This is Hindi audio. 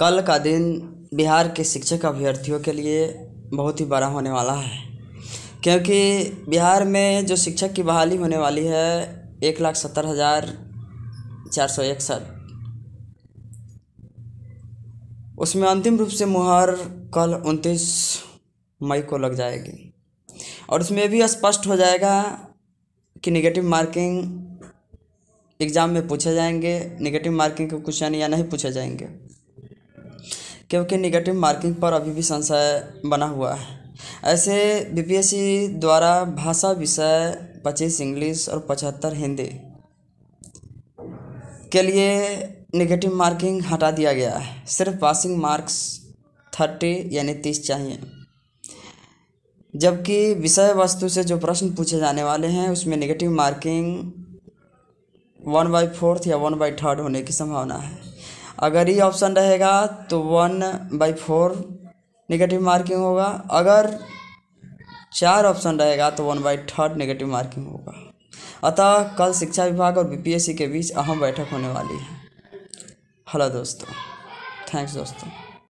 कल का दिन बिहार के शिक्षक अभ्यर्थियों के लिए बहुत ही बड़ा होने वाला है क्योंकि बिहार में जो शिक्षक की बहाली होने वाली है एक लाख सत्तर हज़ार चार सौ इकसठ उसमें अंतिम रूप से मुहर कल उनतीस मई को लग जाएगी और उसमें भी स्पष्ट हो जाएगा कि निगेटिव मार्किंग एग्ज़ाम में पूछे जाएंगे निगेटिव मार्किंग के क्वेश्चन या नहीं पूछे जाएंगे क्योंकि निगेटिव मार्किंग पर अभी भी संशय बना हुआ है ऐसे बीपीएससी द्वारा भाषा विषय पच्चीस इंग्लिश और पचहत्तर हिंदी के लिए निगेटिव मार्किंग हटा दिया गया है सिर्फ पासिंग मार्क्स थर्टी यानी तीस चाहिए जबकि विषय वस्तु से जो प्रश्न पूछे जाने वाले हैं उसमें negative marking one by fourth या वन बाई थर्ड होने की संभावना है अगर ये ऑप्शन रहेगा तो one by four negative marking होगा अगर चार ऑप्शन रहेगा तो one by third negative marking होगा अतः कल शिक्षा विभाग और बीपीएससी के बीच अहम बैठक होने वाली है हेलो दोस्तों थैंक्स दोस्तों